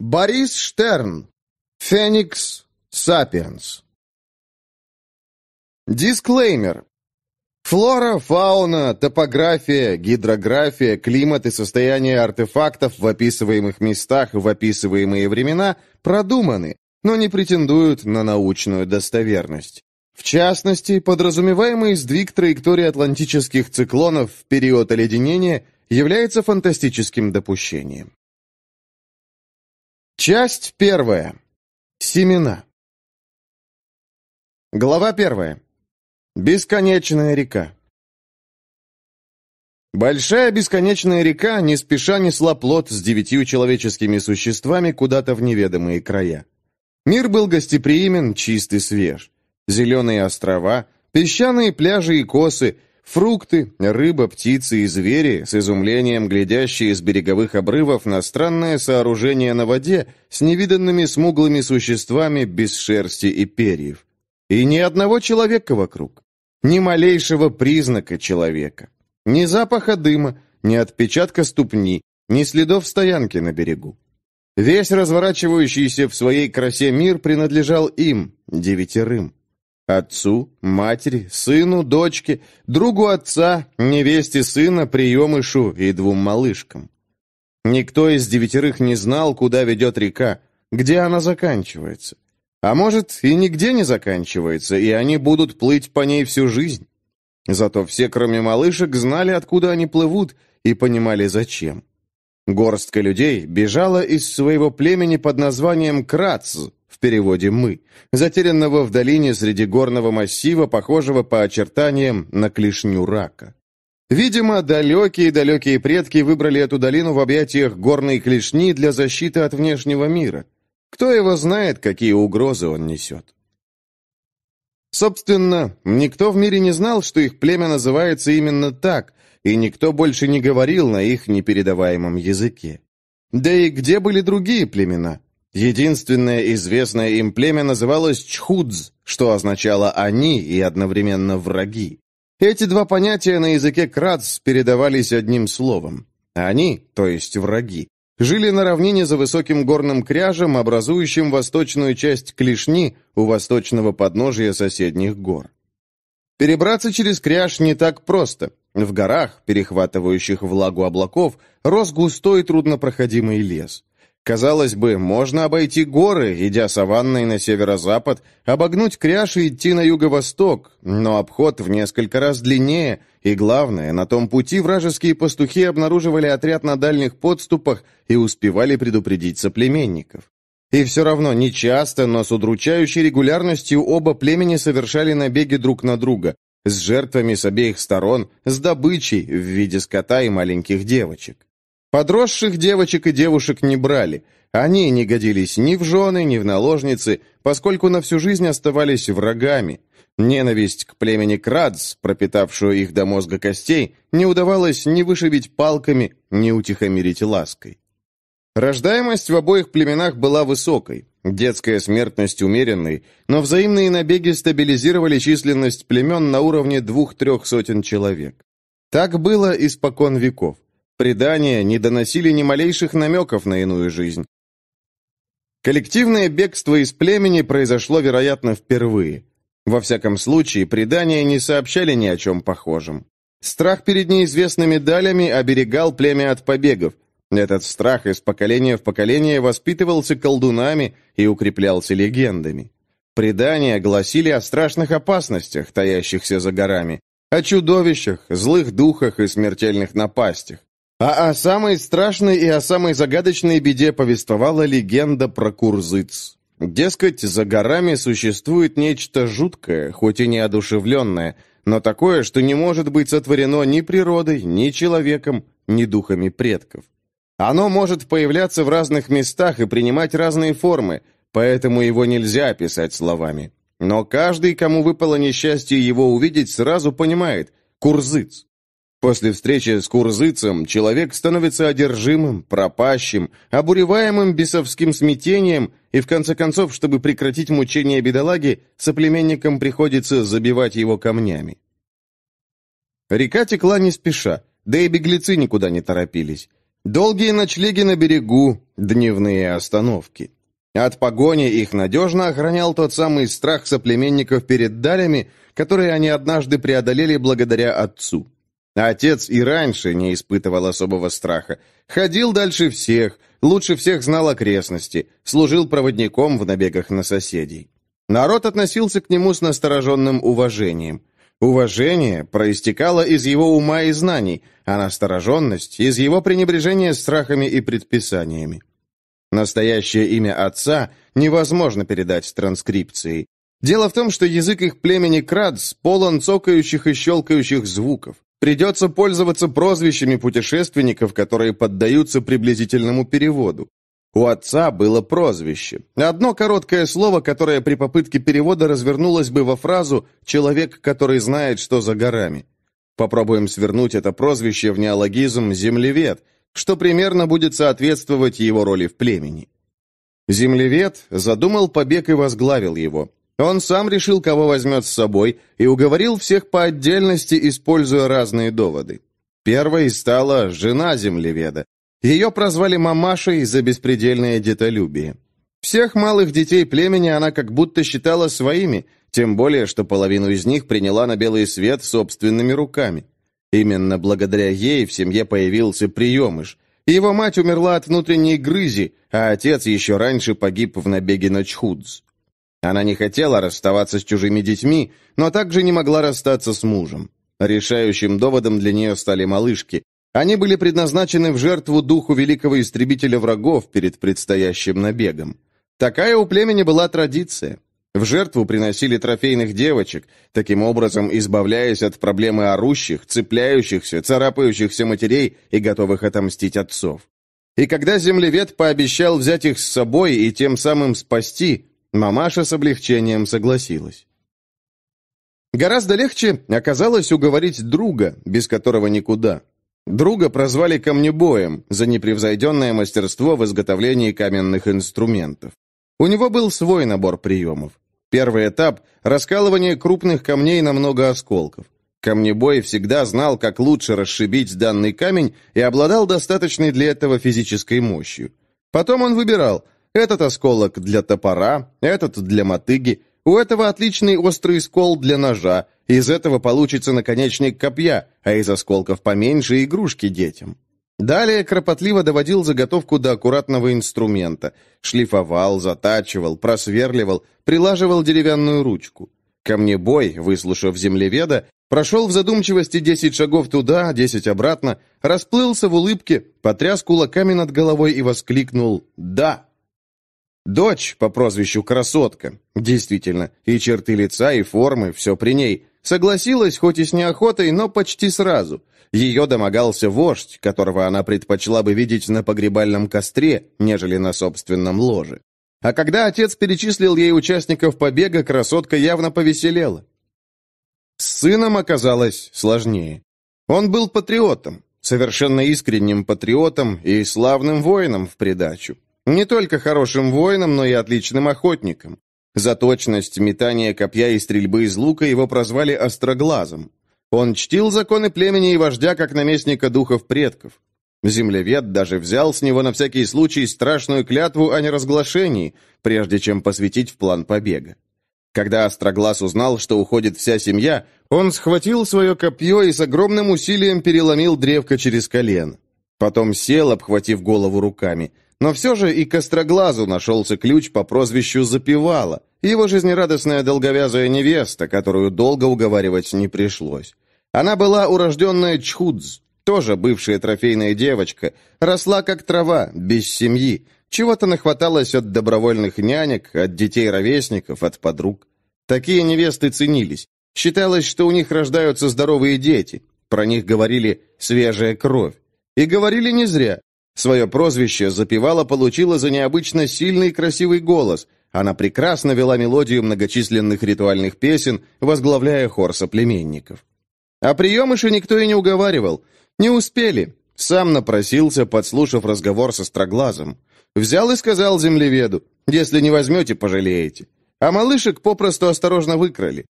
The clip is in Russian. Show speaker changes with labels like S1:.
S1: Борис Штерн. Феникс Сапиенс. Дисклеймер. Флора, фауна, топография, гидрография, климат и состояние артефактов в описываемых местах в описываемые времена продуманы, но не претендуют на научную достоверность. В частности, подразумеваемый сдвиг траектории атлантических циклонов в период оледенения является фантастическим допущением. Часть первая. Семена. Глава первая. Бесконечная река. Большая бесконечная река не спеша несла плод с девятью человеческими существами куда-то в неведомые края. Мир был гостеприимен, чист и свеж. Зеленые острова, песчаные пляжи и косы — Фрукты, рыба, птицы и звери, с изумлением глядящие из береговых обрывов на странное сооружение на воде с невиданными смуглыми существами без шерсти и перьев. И ни одного человека вокруг. Ни малейшего признака человека. Ни запаха дыма, ни отпечатка ступни, ни следов стоянки на берегу. Весь разворачивающийся в своей красе мир принадлежал им, девятерым. Отцу, матери, сыну, дочке, другу отца, невесте сына, приемышу и двум малышкам. Никто из девятерых не знал, куда ведет река, где она заканчивается. А может, и нигде не заканчивается, и они будут плыть по ней всю жизнь. Зато все, кроме малышек, знали, откуда они плывут, и понимали, зачем. Горстка людей бежала из своего племени под названием Крац, переводе «мы», затерянного в долине среди горного массива, похожего по очертаниям на клешню рака. Видимо, далекие-далекие предки выбрали эту долину в объятиях горной клешни для защиты от внешнего мира. Кто его знает, какие угрозы он несет. Собственно, никто в мире не знал, что их племя называется именно так, и никто больше не говорил на их непередаваемом языке. Да и где были другие племена? Единственное известное им племя называлось Чхудз, что означало «они» и одновременно «враги». Эти два понятия на языке Кратс передавались одним словом. «Они», то есть «враги», жили на равнине за высоким горным кряжем, образующим восточную часть Клешни у восточного подножия соседних гор. Перебраться через кряж не так просто. В горах, перехватывающих влагу облаков, рос густой труднопроходимый лес – Казалось бы, можно обойти горы, идя саванной на северо-запад, обогнуть кряж и идти на юго-восток, но обход в несколько раз длиннее, и главное, на том пути вражеские пастухи обнаруживали отряд на дальних подступах и успевали предупредить соплеменников. И все равно нечасто, но с удручающей регулярностью оба племени совершали набеги друг на друга, с жертвами с обеих сторон, с добычей в виде скота и маленьких девочек. Подросших девочек и девушек не брали. Они не годились ни в жены, ни в наложницы, поскольку на всю жизнь оставались врагами. Ненависть к племени Крадс, пропитавшую их до мозга костей, не удавалось ни вышибить палками, ни утихомирить лаской. Рождаемость в обоих племенах была высокой, детская смертность умеренной, но взаимные набеги стабилизировали численность племен на уровне двух-трех сотен человек. Так было испокон веков предания не доносили ни малейших намеков на иную жизнь. Коллективное бегство из племени произошло, вероятно, впервые. Во всяком случае, предания не сообщали ни о чем похожем. Страх перед неизвестными далями оберегал племя от побегов. Этот страх из поколения в поколение воспитывался колдунами и укреплялся легендами. Предания гласили о страшных опасностях, таящихся за горами, о чудовищах, злых духах и смертельных напастях. А о самой страшной и о самой загадочной беде повествовала легенда про Курзыц. Дескать, за горами существует нечто жуткое, хоть и неодушевленное, но такое, что не может быть сотворено ни природой, ни человеком, ни духами предков. Оно может появляться в разных местах и принимать разные формы, поэтому его нельзя описать словами. Но каждый, кому выпало несчастье его увидеть, сразу понимает – Курзыц. После встречи с Курзыцем человек становится одержимым, пропащим, обуреваемым бесовским смятением, и в конце концов, чтобы прекратить мучение бедолаги, соплеменникам приходится забивать его камнями. Река текла не спеша, да и беглецы никуда не торопились. Долгие ночлеги на берегу, дневные остановки. От погони их надежно охранял тот самый страх соплеменников перед далями, который они однажды преодолели благодаря отцу. Отец и раньше не испытывал особого страха. Ходил дальше всех, лучше всех знал окрестности, служил проводником в набегах на соседей. Народ относился к нему с настороженным уважением. Уважение проистекало из его ума и знаний, а настороженность – из его пренебрежения страхами и предписаниями. Настоящее имя отца невозможно передать транскрипцией. Дело в том, что язык их племени Крадс полон цокающих и щелкающих звуков. Придется пользоваться прозвищами путешественников, которые поддаются приблизительному переводу. У отца было прозвище. Одно короткое слово, которое при попытке перевода развернулось бы во фразу «человек, который знает, что за горами». Попробуем свернуть это прозвище в неологизм «землевед», что примерно будет соответствовать его роли в племени. Землевед задумал побег и возглавил его. Он сам решил, кого возьмет с собой, и уговорил всех по отдельности, используя разные доводы. Первой стала жена землеведа. Ее прозвали мамашей за беспредельное детолюбие. Всех малых детей племени она как будто считала своими, тем более, что половину из них приняла на белый свет собственными руками. Именно благодаря ей в семье появился приемыш. Его мать умерла от внутренней грызи, а отец еще раньше погиб в набеге на Чхудз. Она не хотела расставаться с чужими детьми, но также не могла расстаться с мужем. Решающим доводом для нее стали малышки. Они были предназначены в жертву духу великого истребителя врагов перед предстоящим набегом. Такая у племени была традиция. В жертву приносили трофейных девочек, таким образом избавляясь от проблемы орущих, цепляющихся, царапающихся матерей и готовых отомстить отцов. И когда землевед пообещал взять их с собой и тем самым спасти, Мамаша с облегчением согласилась. Гораздо легче оказалось уговорить друга, без которого никуда. Друга прозвали камнебоем за непревзойденное мастерство в изготовлении каменных инструментов. У него был свой набор приемов. Первый этап – раскалывание крупных камней на много осколков. Камнебой всегда знал, как лучше расшибить данный камень и обладал достаточной для этого физической мощью. Потом он выбирал – этот осколок для топора, этот для мотыги. У этого отличный острый скол для ножа. Из этого получится наконечник копья, а из осколков поменьше игрушки детям. Далее кропотливо доводил заготовку до аккуратного инструмента. Шлифовал, затачивал, просверливал, прилаживал деревянную ручку. Камнебой, выслушав землеведа, прошел в задумчивости десять шагов туда, десять обратно, расплылся в улыбке, потряс кулаками над головой и воскликнул «Да!». Дочь по прозвищу Красотка, действительно, и черты лица, и формы, все при ней. Согласилась, хоть и с неохотой, но почти сразу. Ее домогался вождь, которого она предпочла бы видеть на погребальном костре, нежели на собственном ложе. А когда отец перечислил ей участников побега, красотка явно повеселела. С сыном оказалось сложнее. Он был патриотом, совершенно искренним патриотом и славным воином в придачу. Не только хорошим воином, но и отличным охотником. За точность метания копья и стрельбы из лука его прозвали «Остроглазом». Он чтил законы племени и вождя как наместника духов предков. Землевед даже взял с него на всякий случай страшную клятву о неразглашении, прежде чем посвятить в план побега. Когда Остроглаз узнал, что уходит вся семья, он схватил свое копье и с огромным усилием переломил древко через колено. Потом сел, обхватив голову руками – но все же и к нашелся ключ по прозвищу Запивала, его жизнерадостная долговязая невеста, которую долго уговаривать не пришлось. Она была урожденная Чхудз, тоже бывшая трофейная девочка, росла как трава, без семьи, чего-то нахваталось от добровольных нянек, от детей-ровесников, от подруг. Такие невесты ценились. Считалось, что у них рождаются здоровые дети. Про них говорили «свежая кровь». И говорили не зря. Свое прозвище Запевала получила за необычно сильный и красивый голос. Она прекрасно вела мелодию многочисленных ритуальных песен, возглавляя хор соплеменников. А приемыша никто и не уговаривал. Не успели. Сам напросился, подслушав разговор со строглазом. Взял и сказал землеведу, «Если не возьмете, пожалеете». А малышек попросту осторожно выкрали.